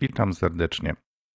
Witam serdecznie.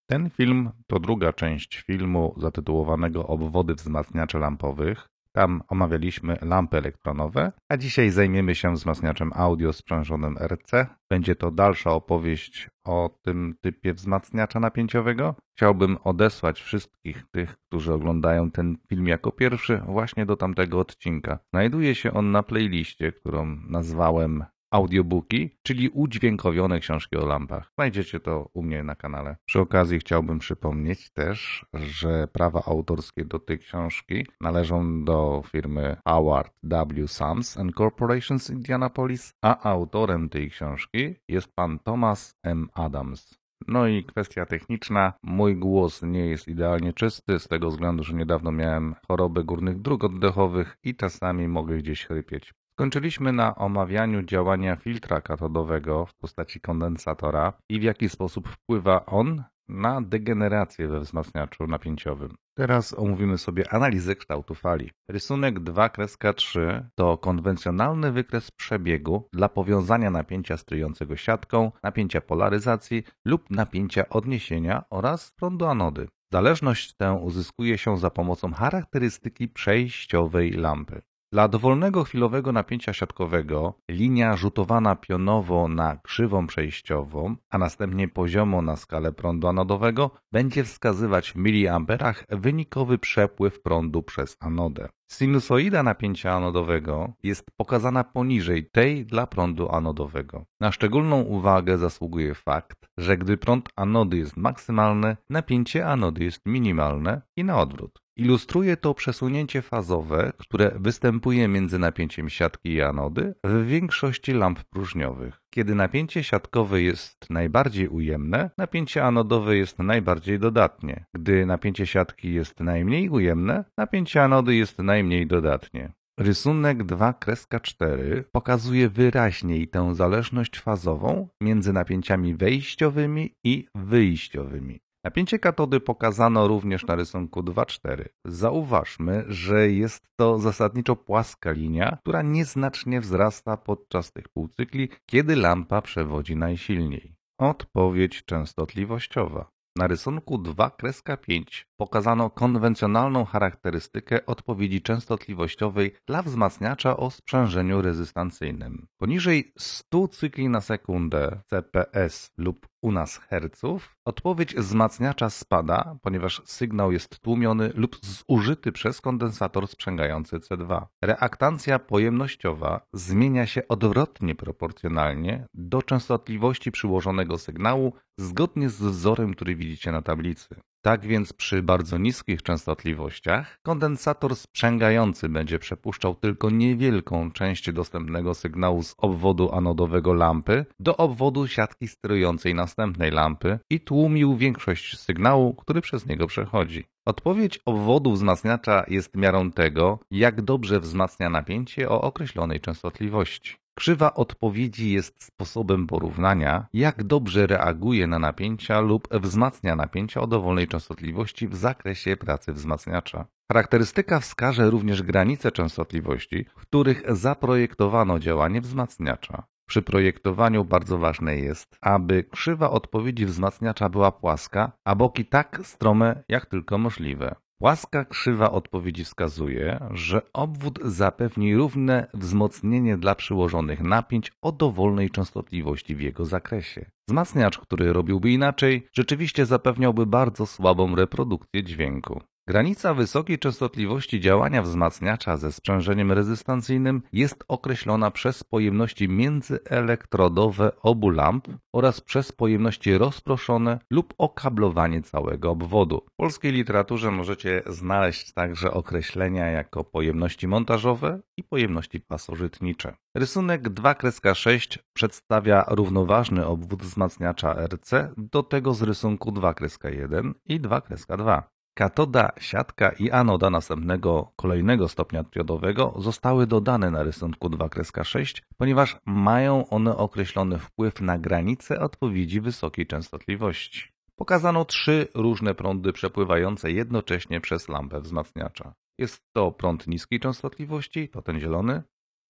Ten film to druga część filmu zatytułowanego Obwody wzmacniaczy lampowych. Tam omawialiśmy lampy elektronowe, a dzisiaj zajmiemy się wzmacniaczem audio sprzężonym RC. Będzie to dalsza opowieść o tym typie wzmacniacza napięciowego. Chciałbym odesłać wszystkich tych, którzy oglądają ten film jako pierwszy, właśnie do tamtego odcinka. Znajduje się on na playliście, którą nazwałem audiobooki, czyli udźwiękowione książki o lampach. Znajdziecie to u mnie na kanale. Przy okazji chciałbym przypomnieć też, że prawa autorskie do tej książki należą do firmy Howard W. Sams and Corporation z Indianapolis, a autorem tej książki jest pan Thomas M. Adams. No i kwestia techniczna. Mój głos nie jest idealnie czysty, z tego względu, że niedawno miałem chorobę górnych dróg oddechowych i czasami mogę gdzieś chrypieć. Skończyliśmy na omawianiu działania filtra katodowego w postaci kondensatora i w jaki sposób wpływa on na degenerację we wzmacniaczu napięciowym. Teraz omówimy sobie analizę kształtu fali. Rysunek 2-3 to konwencjonalny wykres przebiegu dla powiązania napięcia stryjącego siatką, napięcia polaryzacji lub napięcia odniesienia oraz prądu anody. Zależność tę uzyskuje się za pomocą charakterystyki przejściowej lampy. Dla dowolnego chwilowego napięcia siatkowego linia rzutowana pionowo na krzywą przejściową, a następnie poziomo na skalę prądu anodowego będzie wskazywać w miliamperach wynikowy przepływ prądu przez anodę. Sinusoida napięcia anodowego jest pokazana poniżej tej dla prądu anodowego. Na szczególną uwagę zasługuje fakt, że gdy prąd anody jest maksymalny, napięcie anody jest minimalne i na odwrót. Ilustruje to przesunięcie fazowe, które występuje między napięciem siatki i anody w większości lamp próżniowych. Kiedy napięcie siatkowe jest najbardziej ujemne, napięcie anodowe jest najbardziej dodatnie. Gdy napięcie siatki jest najmniej ujemne, napięcie anody jest najmniej dodatnie. Rysunek 2.4 pokazuje wyraźniej tę zależność fazową między napięciami wejściowymi i wyjściowymi. Napięcie katody pokazano również na rysunku 2.4. Zauważmy, że jest to zasadniczo płaska linia, która nieznacznie wzrasta podczas tych półcykli, kiedy lampa przewodzi najsilniej. Odpowiedź częstotliwościowa. Na rysunku 2.5 pokazano konwencjonalną charakterystykę odpowiedzi częstotliwościowej dla wzmacniacza o sprzężeniu rezystancyjnym. Poniżej 100 cykli na sekundę CPS lub u nas herców odpowiedź wzmacniacza spada, ponieważ sygnał jest tłumiony lub zużyty przez kondensator sprzęgający C2. Reaktancja pojemnościowa zmienia się odwrotnie proporcjonalnie do częstotliwości przyłożonego sygnału zgodnie z wzorem, który widzicie na tablicy. Tak więc przy bardzo niskich częstotliwościach kondensator sprzęgający będzie przepuszczał tylko niewielką część dostępnego sygnału z obwodu anodowego lampy do obwodu siatki sterującej następnej lampy i tłumił większość sygnału, który przez niego przechodzi. Odpowiedź obwodu wzmacniacza jest miarą tego, jak dobrze wzmacnia napięcie o określonej częstotliwości. Krzywa odpowiedzi jest sposobem porównania, jak dobrze reaguje na napięcia lub wzmacnia napięcia o dowolnej częstotliwości w zakresie pracy wzmacniacza. Charakterystyka wskaże również granice częstotliwości, w których zaprojektowano działanie wzmacniacza. Przy projektowaniu bardzo ważne jest, aby krzywa odpowiedzi wzmacniacza była płaska, a boki tak strome jak tylko możliwe. Płaska krzywa odpowiedzi wskazuje, że obwód zapewni równe wzmocnienie dla przyłożonych napięć o dowolnej częstotliwości w jego zakresie. Wzmacniacz, który robiłby inaczej, rzeczywiście zapewniałby bardzo słabą reprodukcję dźwięku. Granica wysokiej częstotliwości działania wzmacniacza ze sprzężeniem rezystancyjnym jest określona przez pojemności międzyelektrodowe obu lamp oraz przez pojemności rozproszone lub okablowanie całego obwodu. W polskiej literaturze możecie znaleźć także określenia jako pojemności montażowe i pojemności pasożytnicze. Rysunek 2.6 przedstawia równoważny obwód wzmacniacza RC do tego z rysunku 2.1 i 2.2. Katoda, siatka i anoda następnego, kolejnego stopnia triodowego zostały dodane na rysunku 2.6, ponieważ mają one określony wpływ na granice odpowiedzi wysokiej częstotliwości. Pokazano trzy różne prądy przepływające jednocześnie przez lampę wzmacniacza. Jest to prąd niskiej częstotliwości, to ten zielony,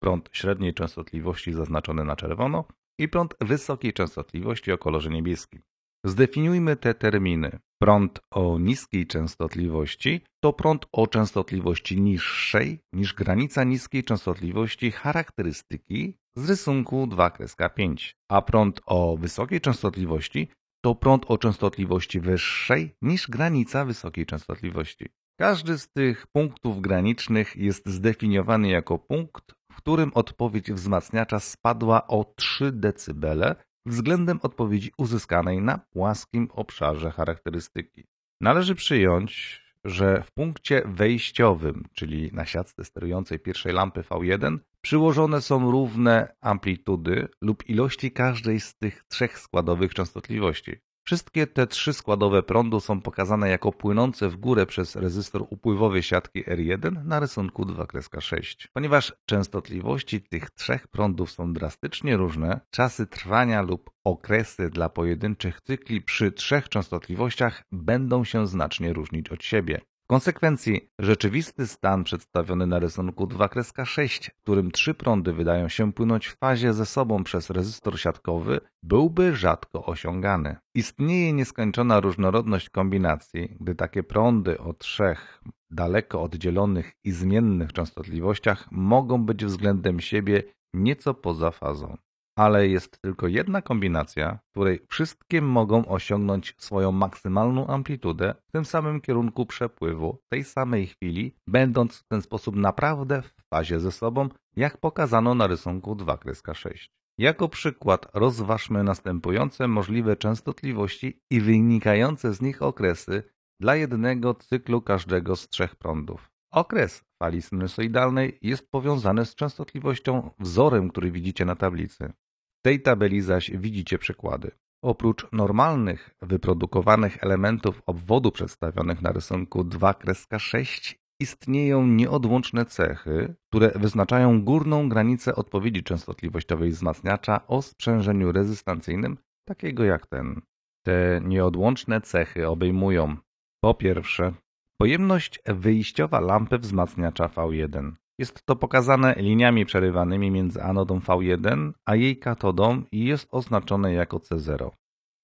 prąd średniej częstotliwości zaznaczony na czerwono i prąd wysokiej częstotliwości o kolorze niebieskim. Zdefiniujmy te terminy. Prąd o niskiej częstotliwości to prąd o częstotliwości niższej niż granica niskiej częstotliwości charakterystyki z rysunku 2.5, a prąd o wysokiej częstotliwości to prąd o częstotliwości wyższej niż granica wysokiej częstotliwości. Każdy z tych punktów granicznych jest zdefiniowany jako punkt, w którym odpowiedź wzmacniacza spadła o 3 dB względem odpowiedzi uzyskanej na płaskim obszarze charakterystyki. Należy przyjąć, że w punkcie wejściowym, czyli na siatce sterującej pierwszej lampy V1, przyłożone są równe amplitudy lub ilości każdej z tych trzech składowych częstotliwości. Wszystkie te trzy składowe prądu są pokazane jako płynące w górę przez rezystor upływowy siatki R1 na rysunku 2.6. Ponieważ częstotliwości tych trzech prądów są drastycznie różne, czasy trwania lub okresy dla pojedynczych cykli przy trzech częstotliwościach będą się znacznie różnić od siebie konsekwencji rzeczywisty stan przedstawiony na rysunku 2.6, w którym trzy prądy wydają się płynąć w fazie ze sobą przez rezystor siatkowy, byłby rzadko osiągany. Istnieje nieskończona różnorodność kombinacji, gdy takie prądy o trzech daleko oddzielonych i zmiennych częstotliwościach mogą być względem siebie nieco poza fazą ale jest tylko jedna kombinacja, której wszystkie mogą osiągnąć swoją maksymalną amplitudę w tym samym kierunku przepływu, tej samej chwili, będąc w ten sposób naprawdę w fazie ze sobą, jak pokazano na rysunku 2.6. Jako przykład rozważmy następujące możliwe częstotliwości i wynikające z nich okresy dla jednego cyklu każdego z trzech prądów. Okres fali sinusoidalnej jest powiązany z częstotliwością wzorem, który widzicie na tablicy. W tej tabeli zaś widzicie przykłady. Oprócz normalnych, wyprodukowanych elementów obwodu przedstawionych na rysunku 2.6 istnieją nieodłączne cechy, które wyznaczają górną granicę odpowiedzi częstotliwościowej wzmacniacza o sprzężeniu rezystancyjnym, takiego jak ten. Te nieodłączne cechy obejmują po pierwsze pojemność wyjściowa lampy wzmacniacza V1, jest to pokazane liniami przerywanymi między anodą V1 a jej katodą i jest oznaczone jako C0.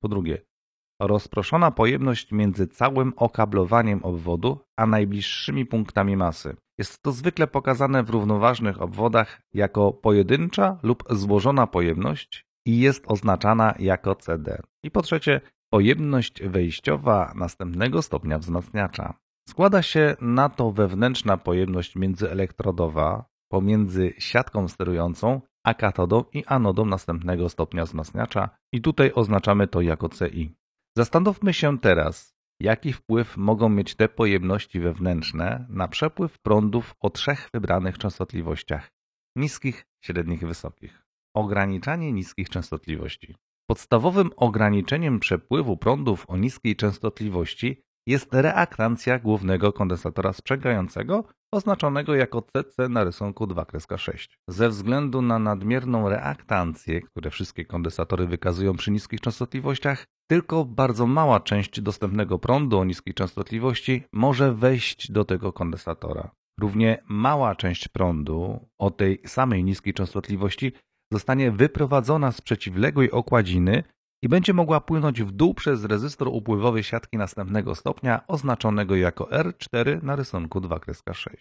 Po drugie, rozproszona pojemność między całym okablowaniem obwodu a najbliższymi punktami masy. Jest to zwykle pokazane w równoważnych obwodach jako pojedyncza lub złożona pojemność i jest oznaczana jako CD. I po trzecie, pojemność wejściowa następnego stopnia wzmacniacza. Składa się na to wewnętrzna pojemność międzyelektrodowa pomiędzy siatką sterującą a katodą i anodą następnego stopnia wzmacniacza i tutaj oznaczamy to jako CI. Zastanówmy się teraz, jaki wpływ mogą mieć te pojemności wewnętrzne na przepływ prądów o trzech wybranych częstotliwościach niskich, średnich i wysokich. Ograniczanie niskich częstotliwości. Podstawowym ograniczeniem przepływu prądów o niskiej częstotliwości jest reaktancja głównego kondensatora sprzęgającego oznaczonego jako CC na rysunku 2.6. Ze względu na nadmierną reaktancję, które wszystkie kondensatory wykazują przy niskich częstotliwościach, tylko bardzo mała część dostępnego prądu o niskiej częstotliwości może wejść do tego kondensatora. Równie mała część prądu o tej samej niskiej częstotliwości zostanie wyprowadzona z przeciwległej okładziny i będzie mogła płynąć w dół przez rezystor upływowy siatki następnego stopnia oznaczonego jako R4 na rysunku 2.6.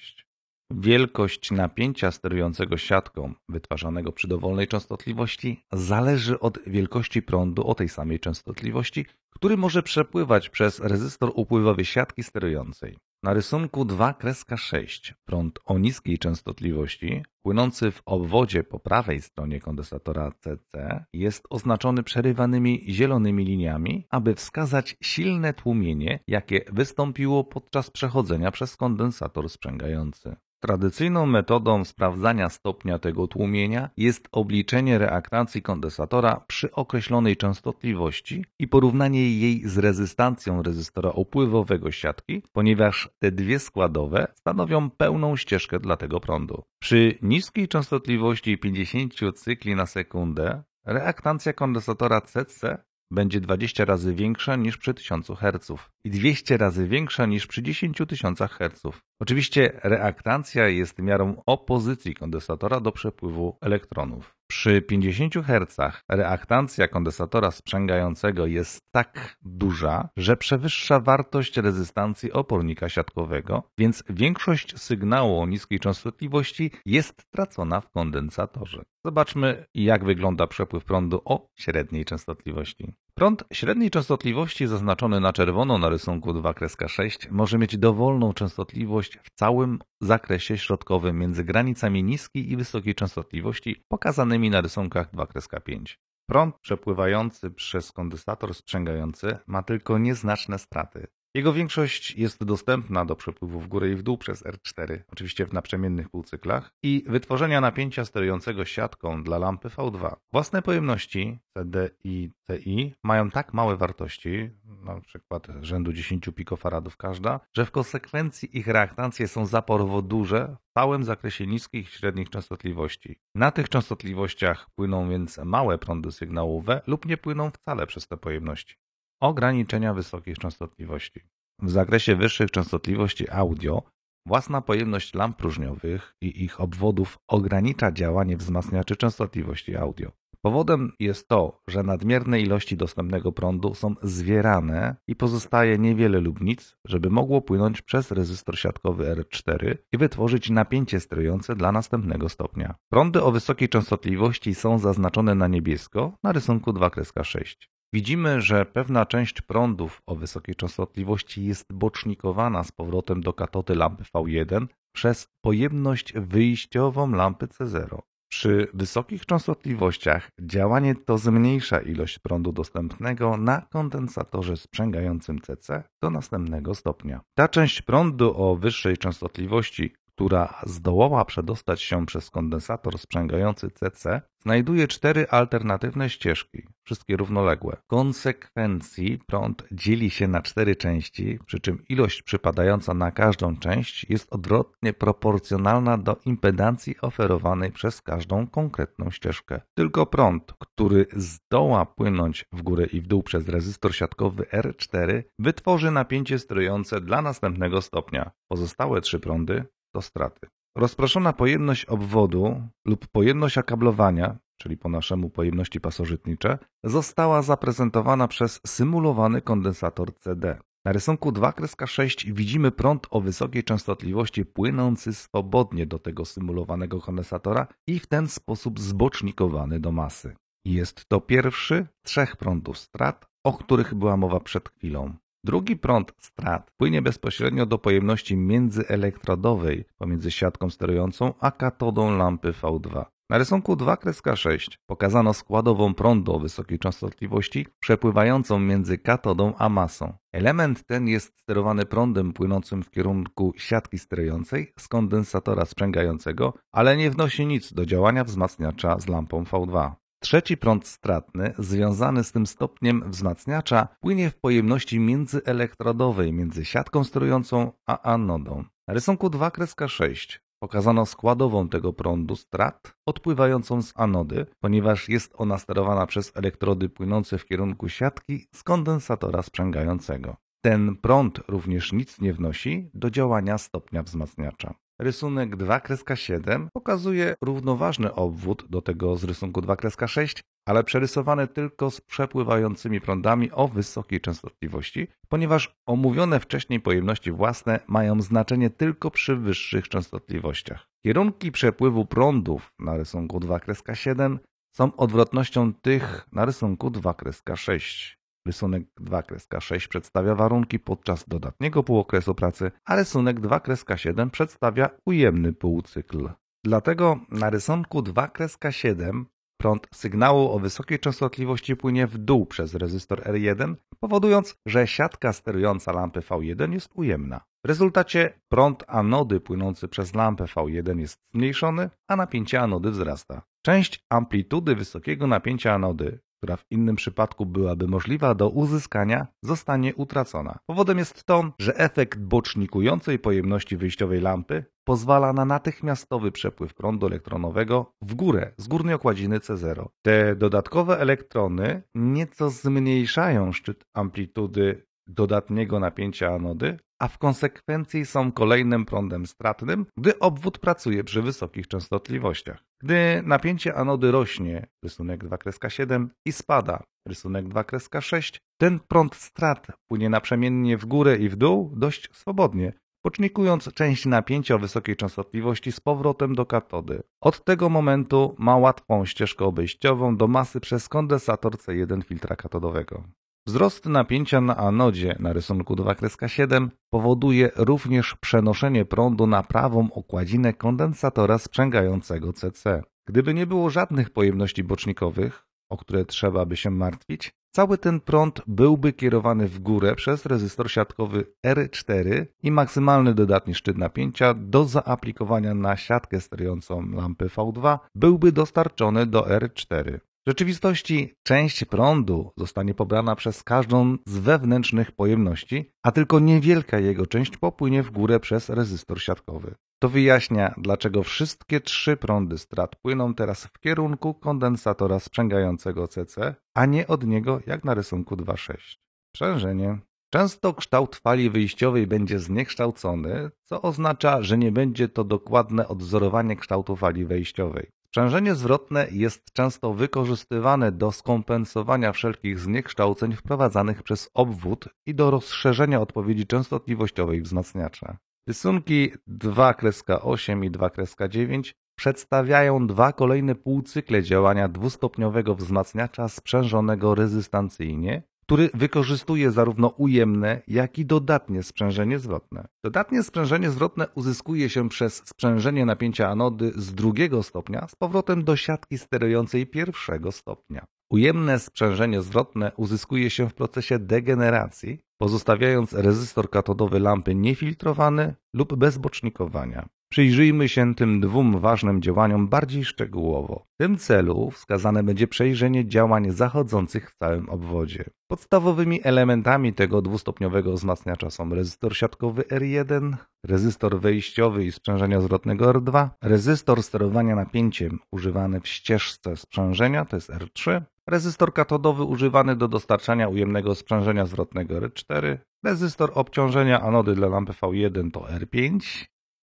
Wielkość napięcia sterującego siatką, wytwarzanego przy dowolnej częstotliwości, zależy od wielkości prądu o tej samej częstotliwości, który może przepływać przez rezystor upływowy siatki sterującej. Na rysunku 2.6 prąd o niskiej częstotliwości, płynący w obwodzie po prawej stronie kondensatora CC, jest oznaczony przerywanymi zielonymi liniami, aby wskazać silne tłumienie, jakie wystąpiło podczas przechodzenia przez kondensator sprzęgający. Tradycyjną metodą sprawdzania stopnia tego tłumienia jest obliczenie reaktancji kondensatora przy określonej częstotliwości i porównanie jej z rezystancją rezystora opływowego siatki, ponieważ te dwie składowe stanowią pełną ścieżkę dla tego prądu. Przy niskiej częstotliwości 50 cykli na sekundę reaktancja kondensatora CC będzie 20 razy większa niż przy 1000 Hz i 200 razy większa niż przy 10 tysiącach herców. Oczywiście reaktancja jest miarą opozycji kondensatora do przepływu elektronów. Przy 50 Hz reaktancja kondensatora sprzęgającego jest tak duża, że przewyższa wartość rezystancji opornika siatkowego, więc większość sygnału o niskiej częstotliwości jest tracona w kondensatorze. Zobaczmy, jak wygląda przepływ prądu o średniej częstotliwości. Prąd średniej częstotliwości zaznaczony na czerwono na rysunku 2.6 może mieć dowolną częstotliwość w całym zakresie środkowym między granicami niskiej i wysokiej częstotliwości pokazanymi na rysunkach 2.5. Prąd przepływający przez kondensator sprzęgający ma tylko nieznaczne straty. Jego większość jest dostępna do przepływu w górę i w dół przez R4, oczywiście w naprzemiennych półcyklach, i wytworzenia napięcia sterującego siatką dla lampy V2. Własne pojemności CD i TI mają tak małe wartości, na przykład rzędu 10 pikofaradów każda, że w konsekwencji ich reaktancje są zaporowo duże w całym zakresie niskich i średnich częstotliwości. Na tych częstotliwościach płyną więc małe prądy sygnałowe lub nie płyną wcale przez te pojemności. Ograniczenia wysokich częstotliwości. W zakresie wyższych częstotliwości audio własna pojemność lamp próżniowych i ich obwodów ogranicza działanie wzmacniaczy częstotliwości audio. Powodem jest to, że nadmierne ilości dostępnego prądu są zwierane i pozostaje niewiele lub nic, żeby mogło płynąć przez rezystor siatkowy R4 i wytworzyć napięcie sterujące dla następnego stopnia. Prądy o wysokiej częstotliwości są zaznaczone na niebiesko na rysunku 2.6. Widzimy, że pewna część prądów o wysokiej częstotliwości jest bocznikowana z powrotem do katody lampy V1 przez pojemność wyjściową lampy C0. Przy wysokich częstotliwościach działanie to zmniejsza ilość prądu dostępnego na kondensatorze sprzęgającym CC do następnego stopnia. Ta część prądu o wyższej częstotliwości która zdołała przedostać się przez kondensator sprzęgający CC, znajduje cztery alternatywne ścieżki, wszystkie równoległe. W konsekwencji prąd dzieli się na cztery części, przy czym ilość przypadająca na każdą część jest odwrotnie proporcjonalna do impedancji oferowanej przez każdą konkretną ścieżkę. Tylko prąd, który zdoła płynąć w górę i w dół przez rezystor siatkowy R4, wytworzy napięcie sterujące dla następnego stopnia. Pozostałe trzy prądy do straty. Rozproszona pojemność obwodu lub pojemność akablowania, czyli po naszemu pojemności pasożytnicze, została zaprezentowana przez symulowany kondensator CD. Na rysunku 2.6 widzimy prąd o wysokiej częstotliwości płynący swobodnie do tego symulowanego kondensatora i w ten sposób zbocznikowany do masy. Jest to pierwszy z trzech prądów strat, o których była mowa przed chwilą. Drugi prąd strat płynie bezpośrednio do pojemności międzyelektrodowej pomiędzy siatką sterującą a katodą lampy V2. Na rysunku 2.6 pokazano składową prądu o wysokiej częstotliwości przepływającą między katodą a masą. Element ten jest sterowany prądem płynącym w kierunku siatki sterującej z kondensatora sprzęgającego, ale nie wnosi nic do działania wzmacniacza z lampą V2. Trzeci prąd stratny, związany z tym stopniem wzmacniacza, płynie w pojemności międzyelektrodowej między siatką sterującą a anodą. Na rysunku 2.6 pokazano składową tego prądu strat odpływającą z anody, ponieważ jest ona sterowana przez elektrody płynące w kierunku siatki z kondensatora sprzęgającego. Ten prąd również nic nie wnosi do działania stopnia wzmacniacza. Rysunek 2.7 pokazuje równoważny obwód do tego z rysunku 2.6, ale przerysowany tylko z przepływającymi prądami o wysokiej częstotliwości, ponieważ omówione wcześniej pojemności własne mają znaczenie tylko przy wyższych częstotliwościach. Kierunki przepływu prądów na rysunku 2.7 są odwrotnością tych na rysunku 2.6. Rysunek 2.6 przedstawia warunki podczas dodatniego półokresu pracy, a rysunek 2.7 przedstawia ujemny półcykl. Dlatego na rysunku 2.7 prąd sygnału o wysokiej częstotliwości płynie w dół przez rezystor R1, powodując, że siatka sterująca lampy V1 jest ujemna. W rezultacie prąd anody płynący przez lampę V1 jest zmniejszony, a napięcie anody wzrasta. Część amplitudy wysokiego napięcia anody która w innym przypadku byłaby możliwa do uzyskania, zostanie utracona. Powodem jest to, że efekt bocznikującej pojemności wyjściowej lampy pozwala na natychmiastowy przepływ prądu elektronowego w górę z górnej okładziny C0. Te dodatkowe elektrony nieco zmniejszają szczyt amplitudy dodatniego napięcia anody, a w konsekwencji są kolejnym prądem stratnym, gdy obwód pracuje przy wysokich częstotliwościach. Gdy napięcie anody rośnie, rysunek 2,7 i spada, rysunek 2,6, ten prąd strat płynie naprzemiennie w górę i w dół dość swobodnie, pocznikując część napięcia o wysokiej częstotliwości z powrotem do katody. Od tego momentu ma łatwą ścieżkę obejściową do masy przez kondensator C1 filtra katodowego. Wzrost napięcia na anodzie na rysunku 2.7 powoduje również przenoszenie prądu na prawą okładzinę kondensatora sprzęgającego CC. Gdyby nie było żadnych pojemności bocznikowych, o które trzeba by się martwić, cały ten prąd byłby kierowany w górę przez rezystor siatkowy R4 i maksymalny dodatni szczyt napięcia do zaaplikowania na siatkę sterującą lampy V2 byłby dostarczony do R4. W rzeczywistości część prądu zostanie pobrana przez każdą z wewnętrznych pojemności, a tylko niewielka jego część popłynie w górę przez rezystor siatkowy. To wyjaśnia, dlaczego wszystkie trzy prądy strat płyną teraz w kierunku kondensatora sprzęgającego CC, a nie od niego jak na rysunku 2.6. Przężenie. Często kształt fali wyjściowej będzie zniekształcony, co oznacza, że nie będzie to dokładne odzorowanie kształtu fali wejściowej. Sprzężenie zwrotne jest często wykorzystywane do skompensowania wszelkich zniekształceń wprowadzanych przez obwód i do rozszerzenia odpowiedzi częstotliwościowej wzmacniacza. Rysunki 2.8 i 2.9 przedstawiają dwa kolejne półcykle działania dwustopniowego wzmacniacza sprzężonego rezystancyjnie który wykorzystuje zarówno ujemne, jak i dodatnie sprzężenie zwrotne. Dodatnie sprzężenie zwrotne uzyskuje się przez sprzężenie napięcia anody z drugiego stopnia z powrotem do siatki sterującej pierwszego stopnia. Ujemne sprzężenie zwrotne uzyskuje się w procesie degeneracji, pozostawiając rezystor katodowy lampy niefiltrowany lub bez bocznikowania. Przyjrzyjmy się tym dwóm ważnym działaniom bardziej szczegółowo. W tym celu wskazane będzie przejrzenie działań zachodzących w całym obwodzie. Podstawowymi elementami tego dwustopniowego wzmacniacza są rezystor siatkowy R1, rezystor wejściowy i sprzężenia zwrotnego R2, rezystor sterowania napięciem używany w ścieżce sprzężenia, to jest R3, rezystor katodowy używany do dostarczania ujemnego sprzężenia zwrotnego R4, rezystor obciążenia anody dla lampy V1 to R5,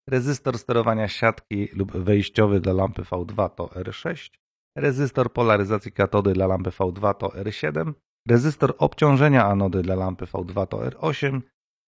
rezystor sterowania siatki lub wejściowy dla lampy V2 to R6, rezystor polaryzacji katody dla lampy V2 to R7, rezystor obciążenia anody dla lampy V2 to R8,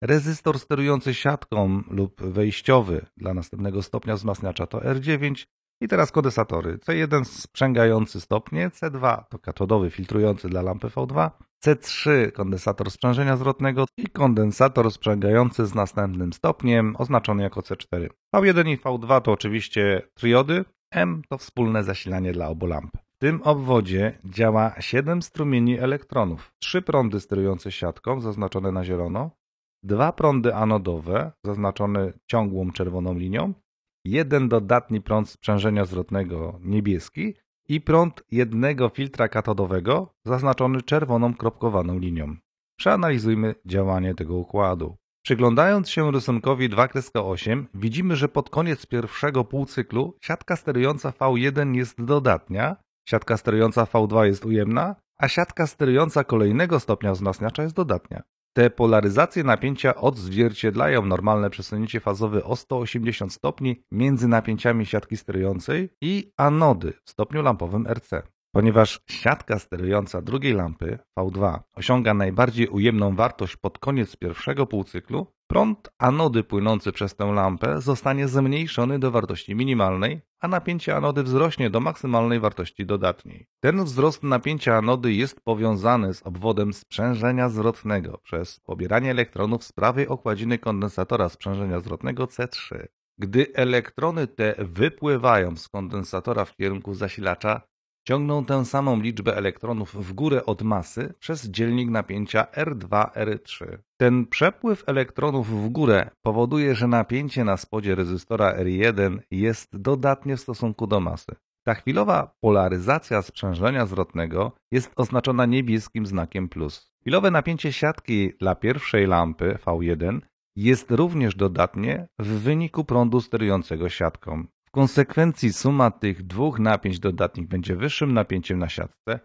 rezystor sterujący siatką lub wejściowy dla następnego stopnia wzmacniacza to R9, i teraz kondensatory. C1 sprzęgający stopnie, C2 to katodowy filtrujący dla lampy V2, C3 kondensator sprzężenia zwrotnego i kondensator sprzęgający z następnym stopniem oznaczony jako C4. V1 i V2 to oczywiście triody, M to wspólne zasilanie dla obu lamp. W tym obwodzie działa 7 strumieni elektronów, 3 prądy sterujące siatką zaznaczone na zielono, dwa prądy anodowe zaznaczone ciągłą czerwoną linią jeden dodatni prąd sprzężenia zwrotnego niebieski i prąd jednego filtra katodowego zaznaczony czerwoną kropkowaną linią. Przeanalizujmy działanie tego układu. Przyglądając się rysunkowi 2.8 widzimy, że pod koniec pierwszego półcyklu siatka sterująca V1 jest dodatnia, siatka sterująca V2 jest ujemna, a siatka sterująca kolejnego stopnia wzmacniacza jest dodatnia. Te polaryzacje napięcia odzwierciedlają normalne przesunięcie fazowe o 180 stopni między napięciami siatki sterującej i anody w stopniu lampowym RC. Ponieważ siatka sterująca drugiej lampy V2 osiąga najbardziej ujemną wartość pod koniec pierwszego półcyklu, prąd anody płynący przez tę lampę zostanie zmniejszony do wartości minimalnej, a napięcie anody wzrośnie do maksymalnej wartości dodatniej. Ten wzrost napięcia anody jest powiązany z obwodem sprzężenia zwrotnego przez pobieranie elektronów z prawej okładziny kondensatora sprzężenia zwrotnego C3. Gdy elektrony te wypływają z kondensatora w kierunku zasilacza, ciągną tę samą liczbę elektronów w górę od masy przez dzielnik napięcia R2-R3. Ten przepływ elektronów w górę powoduje, że napięcie na spodzie rezystora R1 jest dodatnie w stosunku do masy. Ta chwilowa polaryzacja sprzężenia zwrotnego jest oznaczona niebieskim znakiem plus. Chwilowe napięcie siatki dla pierwszej lampy V1 jest również dodatnie w wyniku prądu sterującego siatką konsekwencji suma tych dwóch napięć dodatnich będzie wyższym napięciem na siatce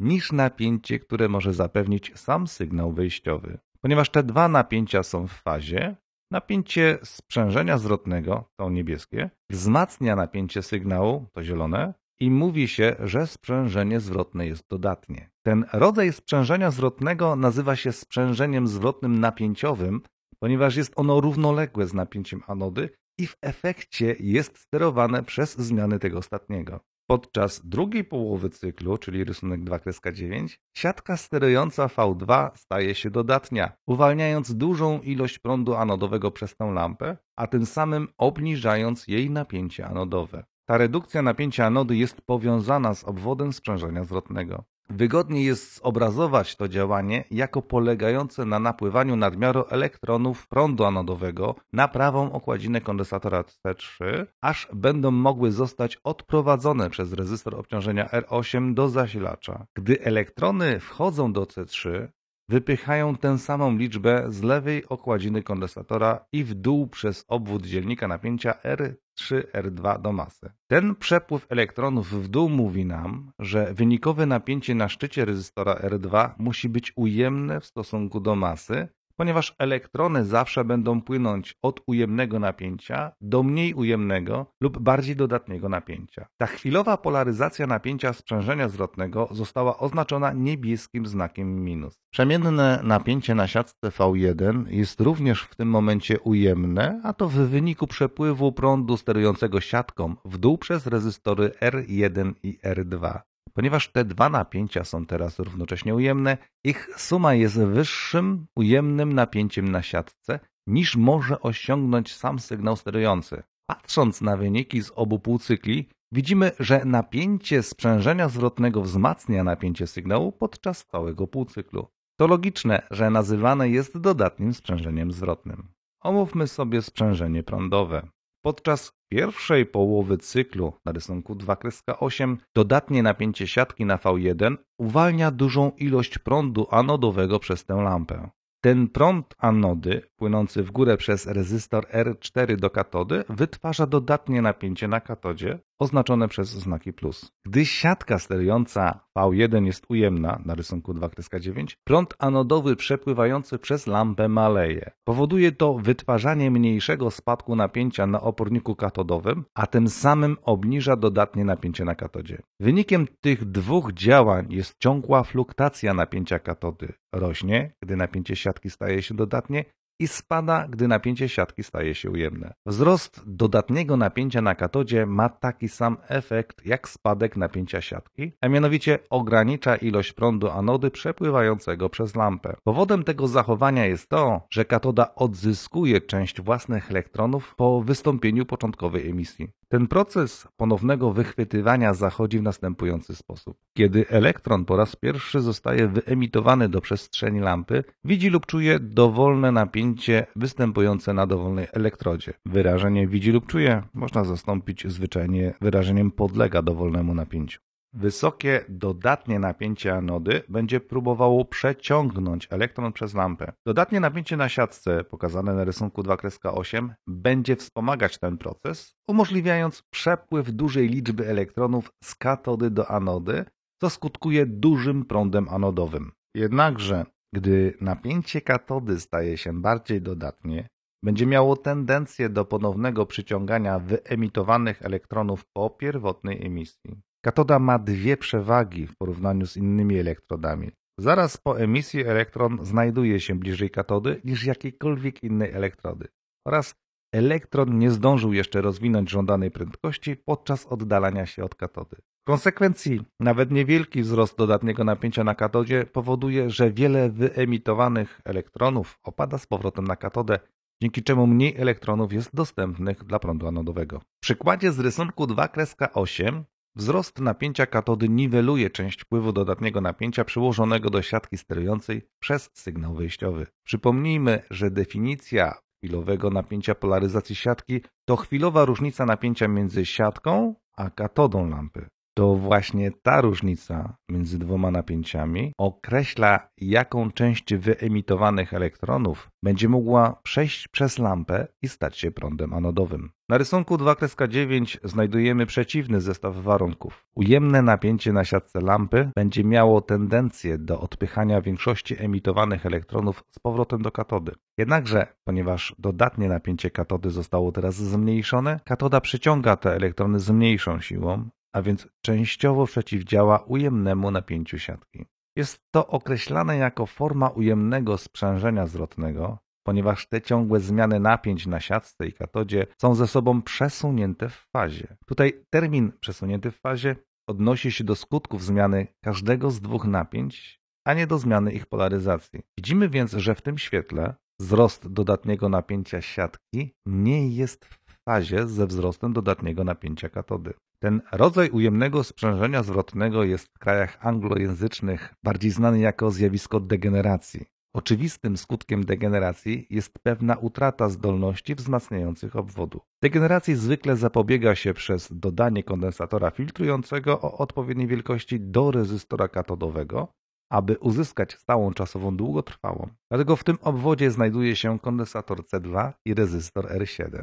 niż napięcie, które może zapewnić sam sygnał wyjściowy. Ponieważ te dwa napięcia są w fazie, napięcie sprzężenia zwrotnego, to niebieskie, wzmacnia napięcie sygnału, to zielone, i mówi się, że sprzężenie zwrotne jest dodatnie. Ten rodzaj sprzężenia zwrotnego nazywa się sprzężeniem zwrotnym napięciowym, ponieważ jest ono równoległe z napięciem anody i w efekcie jest sterowane przez zmiany tego ostatniego. Podczas drugiej połowy cyklu, czyli rysunek 2.9, siatka sterująca V2 staje się dodatnia, uwalniając dużą ilość prądu anodowego przez tę lampę, a tym samym obniżając jej napięcie anodowe. Ta redukcja napięcia anody jest powiązana z obwodem sprzężenia zwrotnego. Wygodniej jest obrazować to działanie jako polegające na napływaniu nadmiaru elektronów prądu anodowego na prawą okładzinę kondensatora C3, aż będą mogły zostać odprowadzone przez rezystor obciążenia R8 do zasilacza. Gdy elektrony wchodzą do C3, wypychają tę samą liczbę z lewej okładziny kondensatora i w dół przez obwód dzielnika napięcia R3 3R2 do masy. Ten przepływ elektronów w dół mówi nam, że wynikowe napięcie na szczycie rezystora R2 musi być ujemne w stosunku do masy, ponieważ elektrony zawsze będą płynąć od ujemnego napięcia do mniej ujemnego lub bardziej dodatniego napięcia. Ta chwilowa polaryzacja napięcia sprzężenia zwrotnego została oznaczona niebieskim znakiem minus. Przemienne napięcie na siatce V1 jest również w tym momencie ujemne, a to w wyniku przepływu prądu sterującego siatką w dół przez rezystory R1 i R2. Ponieważ te dwa napięcia są teraz równocześnie ujemne, ich suma jest wyższym ujemnym napięciem na siatce niż może osiągnąć sam sygnał sterujący. Patrząc na wyniki z obu półcykli, widzimy, że napięcie sprzężenia zwrotnego wzmacnia napięcie sygnału podczas całego półcyklu. To logiczne, że nazywane jest dodatnim sprzężeniem zwrotnym. Omówmy sobie sprzężenie prądowe. Podczas pierwszej połowy cyklu na rysunku 2.8 dodatnie napięcie siatki na V1 uwalnia dużą ilość prądu anodowego przez tę lampę. Ten prąd anody płynący w górę przez rezystor R4 do katody wytwarza dodatnie napięcie na katodzie, oznaczone przez znaki plus. Gdy siatka sterująca V1 jest ujemna na rysunku 2.9, prąd anodowy przepływający przez lampę maleje. Powoduje to wytwarzanie mniejszego spadku napięcia na oporniku katodowym, a tym samym obniża dodatnie napięcie na katodzie. Wynikiem tych dwóch działań jest ciągła fluktuacja napięcia katody. Rośnie, gdy napięcie siatki staje się dodatnie i spada, gdy napięcie siatki staje się ujemne. Wzrost dodatniego napięcia na katodzie ma taki sam efekt jak spadek napięcia siatki, a mianowicie ogranicza ilość prądu anody przepływającego przez lampę. Powodem tego zachowania jest to, że katoda odzyskuje część własnych elektronów po wystąpieniu początkowej emisji. Ten proces ponownego wychwytywania zachodzi w następujący sposób. Kiedy elektron po raz pierwszy zostaje wyemitowany do przestrzeni lampy, widzi lub czuje dowolne napięcie występujące na dowolnej elektrodzie. Wyrażenie widzi lub czuje można zastąpić zwyczajnie wyrażeniem podlega dowolnemu napięciu. Wysokie dodatnie napięcie anody będzie próbowało przeciągnąć elektron przez lampę. Dodatnie napięcie na siatce, pokazane na rysunku 2.8, będzie wspomagać ten proces, umożliwiając przepływ dużej liczby elektronów z katody do anody, co skutkuje dużym prądem anodowym. Jednakże, gdy napięcie katody staje się bardziej dodatnie, będzie miało tendencję do ponownego przyciągania wyemitowanych elektronów po pierwotnej emisji. Katoda ma dwie przewagi w porównaniu z innymi elektrodami. Zaraz po emisji elektron znajduje się bliżej katody niż jakiejkolwiek innej elektrody. Oraz elektron nie zdążył jeszcze rozwinąć żądanej prędkości podczas oddalania się od katody. W konsekwencji nawet niewielki wzrost dodatniego napięcia na katodzie powoduje, że wiele wyemitowanych elektronów opada z powrotem na katodę, dzięki czemu mniej elektronów jest dostępnych dla prądu anodowego. W przykładzie z rysunku 2.8 Wzrost napięcia katody niweluje część wpływu dodatniego napięcia przyłożonego do siatki sterującej przez sygnał wyjściowy. Przypomnijmy, że definicja chwilowego napięcia polaryzacji siatki to chwilowa różnica napięcia między siatką a katodą lampy. To właśnie ta różnica między dwoma napięciami określa, jaką część wyemitowanych elektronów będzie mogła przejść przez lampę i stać się prądem anodowym. Na rysunku 2.9 znajdujemy przeciwny zestaw warunków. Ujemne napięcie na siatce lampy będzie miało tendencję do odpychania większości emitowanych elektronów z powrotem do katody. Jednakże, ponieważ dodatnie napięcie katody zostało teraz zmniejszone, katoda przyciąga te elektrony z mniejszą siłą, a więc częściowo przeciwdziała ujemnemu napięciu siatki. Jest to określane jako forma ujemnego sprzężenia zwrotnego, ponieważ te ciągłe zmiany napięć na siatce i katodzie są ze sobą przesunięte w fazie. Tutaj termin przesunięty w fazie odnosi się do skutków zmiany każdego z dwóch napięć, a nie do zmiany ich polaryzacji. Widzimy więc, że w tym świetle wzrost dodatniego napięcia siatki nie jest w fazie ze wzrostem dodatniego napięcia katody. Ten rodzaj ujemnego sprzężenia zwrotnego jest w krajach anglojęzycznych bardziej znany jako zjawisko degeneracji. Oczywistym skutkiem degeneracji jest pewna utrata zdolności wzmacniających obwodu. Degeneracji zwykle zapobiega się przez dodanie kondensatora filtrującego o odpowiedniej wielkości do rezystora katodowego, aby uzyskać stałą czasową długotrwałą. Dlatego w tym obwodzie znajduje się kondensator C2 i rezystor R7.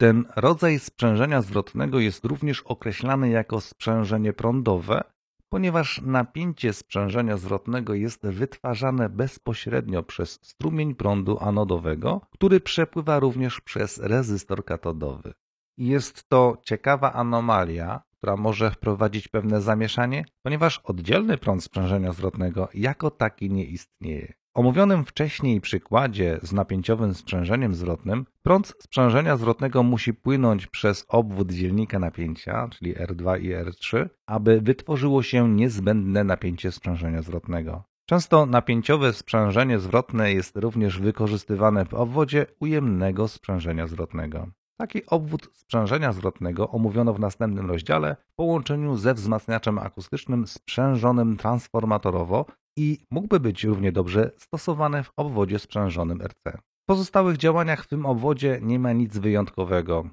Ten rodzaj sprzężenia zwrotnego jest również określany jako sprzężenie prądowe, ponieważ napięcie sprzężenia zwrotnego jest wytwarzane bezpośrednio przez strumień prądu anodowego, który przepływa również przez rezystor katodowy. Jest to ciekawa anomalia, która może wprowadzić pewne zamieszanie, ponieważ oddzielny prąd sprzężenia zwrotnego jako taki nie istnieje omówionym wcześniej przykładzie z napięciowym sprzężeniem zwrotnym, prąd sprzężenia zwrotnego musi płynąć przez obwód dzielnika napięcia, czyli R2 i R3, aby wytworzyło się niezbędne napięcie sprzężenia zwrotnego. Często napięciowe sprzężenie zwrotne jest również wykorzystywane w obwodzie ujemnego sprzężenia zwrotnego. Taki obwód sprzężenia zwrotnego omówiono w następnym rozdziale w połączeniu ze wzmacniaczem akustycznym sprzężonym transformatorowo i mógłby być równie dobrze stosowany w obwodzie sprzężonym RC. W pozostałych działaniach w tym obwodzie nie ma nic wyjątkowego.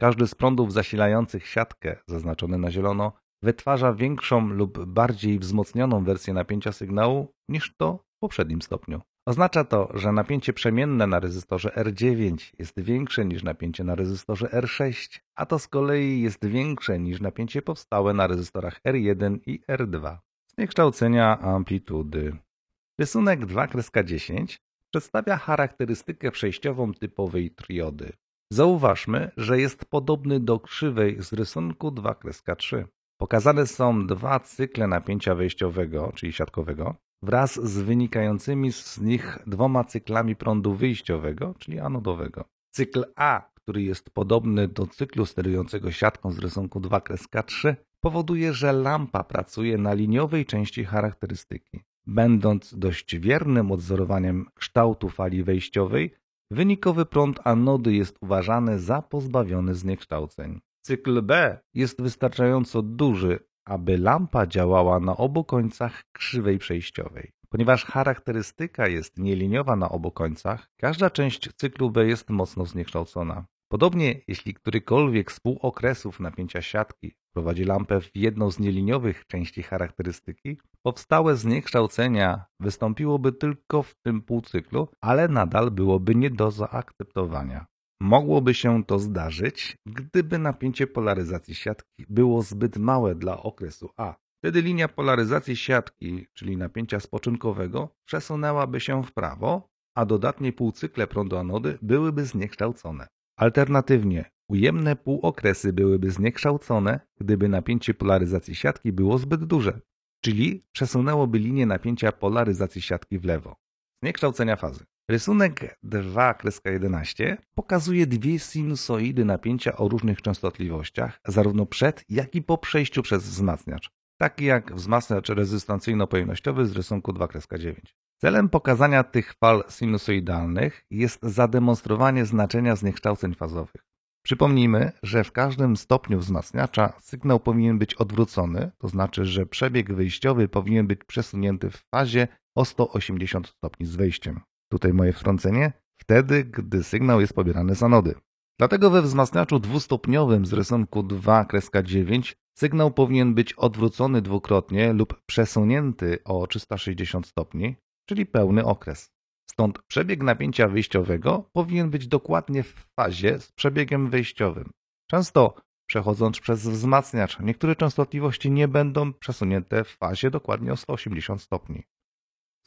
Każdy z prądów zasilających siatkę, zaznaczony na zielono, wytwarza większą lub bardziej wzmocnioną wersję napięcia sygnału niż to w poprzednim stopniu. Oznacza to, że napięcie przemienne na rezystorze R9 jest większe niż napięcie na rezystorze R6, a to z kolei jest większe niż napięcie powstałe na rezystorach R1 i R2. Zniekształcenia amplitudy. Rysunek 2.10 przedstawia charakterystykę przejściową typowej triody. Zauważmy, że jest podobny do krzywej z rysunku 2.3. Pokazane są dwa cykle napięcia wejściowego, czyli siatkowego, wraz z wynikającymi z nich dwoma cyklami prądu wyjściowego, czyli anodowego. Cykl A, który jest podobny do cyklu sterującego siatką z rysunku 2-3, powoduje, że lampa pracuje na liniowej części charakterystyki. Będąc dość wiernym odzorowaniem kształtu fali wejściowej, wynikowy prąd anody jest uważany za pozbawiony zniekształceń. Cykl B jest wystarczająco duży, aby lampa działała na obu końcach krzywej przejściowej. Ponieważ charakterystyka jest nieliniowa na obu końcach, każda część cyklu B jest mocno zniekształcona. Podobnie, jeśli którykolwiek z półokresów napięcia siatki prowadzi lampę w jedną z nieliniowych części charakterystyki, powstałe zniekształcenia wystąpiłoby tylko w tym półcyklu, ale nadal byłoby nie do zaakceptowania. Mogłoby się to zdarzyć, gdyby napięcie polaryzacji siatki było zbyt małe dla okresu A. Wtedy linia polaryzacji siatki, czyli napięcia spoczynkowego, przesunęłaby się w prawo, a dodatnie półcykle anody byłyby zniekształcone. Alternatywnie, ujemne półokresy byłyby zniekształcone, gdyby napięcie polaryzacji siatki było zbyt duże, czyli przesunęłoby linię napięcia polaryzacji siatki w lewo. Zniekształcenia fazy. Rysunek 2.11 pokazuje dwie sinusoidy napięcia o różnych częstotliwościach, zarówno przed, jak i po przejściu przez wzmacniacz, taki jak wzmacniacz rezystancyjno-pojemnościowy z rysunku 2.9. Celem pokazania tych fal sinusoidalnych jest zademonstrowanie znaczenia zniekształceń fazowych. Przypomnijmy, że w każdym stopniu wzmacniacza sygnał powinien być odwrócony, to znaczy, że przebieg wyjściowy powinien być przesunięty w fazie o 180 stopni z wejściem tutaj moje wtrącenie, wtedy, gdy sygnał jest pobierany z anody. Dlatego we wzmacniaczu dwustopniowym z rysunku 2.9 sygnał powinien być odwrócony dwukrotnie lub przesunięty o 360 stopni, czyli pełny okres. Stąd przebieg napięcia wyjściowego powinien być dokładnie w fazie z przebiegiem wyjściowym. Często przechodząc przez wzmacniacz, niektóre częstotliwości nie będą przesunięte w fazie dokładnie o 180 stopni.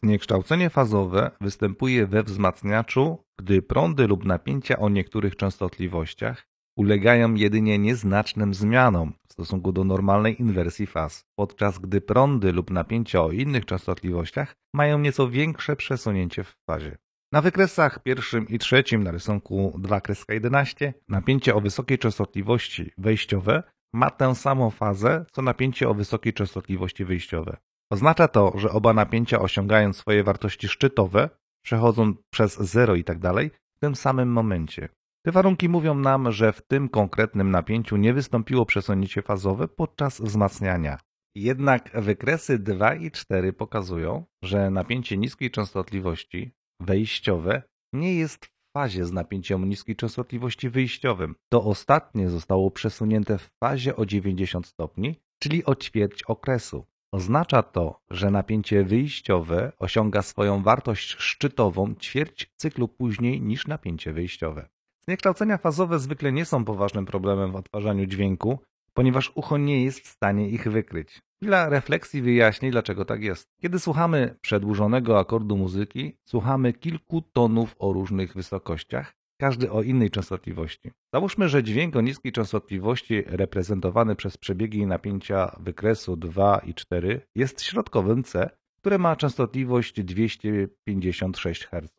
Zniekształcenie fazowe występuje we wzmacniaczu, gdy prądy lub napięcia o niektórych częstotliwościach ulegają jedynie nieznacznym zmianom w stosunku do normalnej inwersji faz, podczas gdy prądy lub napięcia o innych częstotliwościach mają nieco większe przesunięcie w fazie. Na wykresach pierwszym i trzecim na rysunku 2.11 napięcie o wysokiej częstotliwości wejściowe ma tę samą fazę co napięcie o wysokiej częstotliwości wyjściowe. Oznacza to, że oba napięcia osiągają swoje wartości szczytowe, przechodzą przez zero itd. Tak w tym samym momencie. Te warunki mówią nam, że w tym konkretnym napięciu nie wystąpiło przesunięcie fazowe podczas wzmacniania. Jednak wykresy 2 i 4 pokazują, że napięcie niskiej częstotliwości wejściowe nie jest w fazie z napięciem niskiej częstotliwości wyjściowym. To ostatnie zostało przesunięte w fazie o 90 stopni, czyli o ćwierć okresu. Oznacza to, że napięcie wyjściowe osiąga swoją wartość szczytową ćwierć cyklu później niż napięcie wyjściowe. Zniekształcenia fazowe zwykle nie są poważnym problemem w odtwarzaniu dźwięku, ponieważ ucho nie jest w stanie ich wykryć. Chwila refleksji wyjaśni, dlaczego tak jest. Kiedy słuchamy przedłużonego akordu muzyki, słuchamy kilku tonów o różnych wysokościach, każdy o innej częstotliwości. Załóżmy, że dźwięk o niskiej częstotliwości reprezentowany przez przebiegi napięcia wykresu 2 i 4 jest środkowym C, które ma częstotliwość 256 Hz.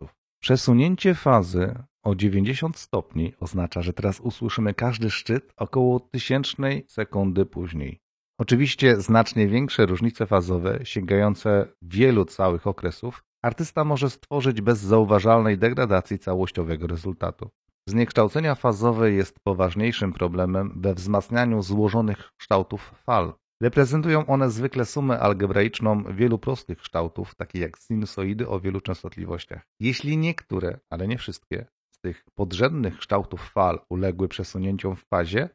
Przesunięcie fazy o 90 stopni oznacza, że teraz usłyszymy każdy szczyt około tysięcznej sekundy później. Oczywiście znacznie większe różnice fazowe, sięgające wielu całych okresów, artysta może stworzyć bez zauważalnej degradacji całościowego rezultatu. Zniekształcenia fazowe jest poważniejszym problemem we wzmacnianiu złożonych kształtów fal. Reprezentują one zwykle sumę algebraiczną wielu prostych kształtów, takich jak sinusoidy o wielu częstotliwościach. Jeśli niektóre, ale nie wszystkie, z tych podrzędnych kształtów fal uległy przesunięciom w fazie,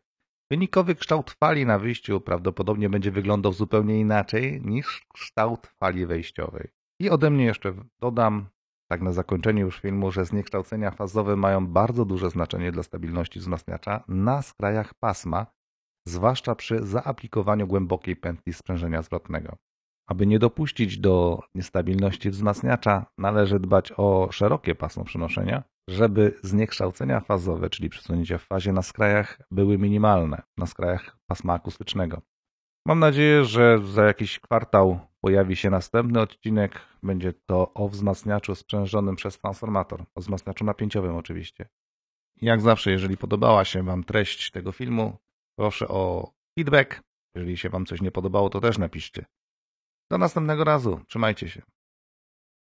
wynikowy kształt fali na wyjściu prawdopodobnie będzie wyglądał zupełnie inaczej niż kształt fali wejściowej. I ode mnie jeszcze dodam, tak na zakończenie już filmu, że zniekształcenia fazowe mają bardzo duże znaczenie dla stabilności wzmacniacza na skrajach pasma, zwłaszcza przy zaaplikowaniu głębokiej pętli sprzężenia zwrotnego. Aby nie dopuścić do niestabilności wzmacniacza, należy dbać o szerokie pasmo przenoszenia, żeby zniekształcenia fazowe, czyli przesunięcia w fazie na skrajach, były minimalne, na skrajach pasma akustycznego. Mam nadzieję, że za jakiś kwartał Pojawi się następny odcinek, będzie to o wzmacniaczu sprzężonym przez transformator, o wzmacniaczu napięciowym oczywiście. Jak zawsze, jeżeli podobała się Wam treść tego filmu, proszę o feedback. Jeżeli się Wam coś nie podobało, to też napiszcie. Do następnego razu. Trzymajcie się.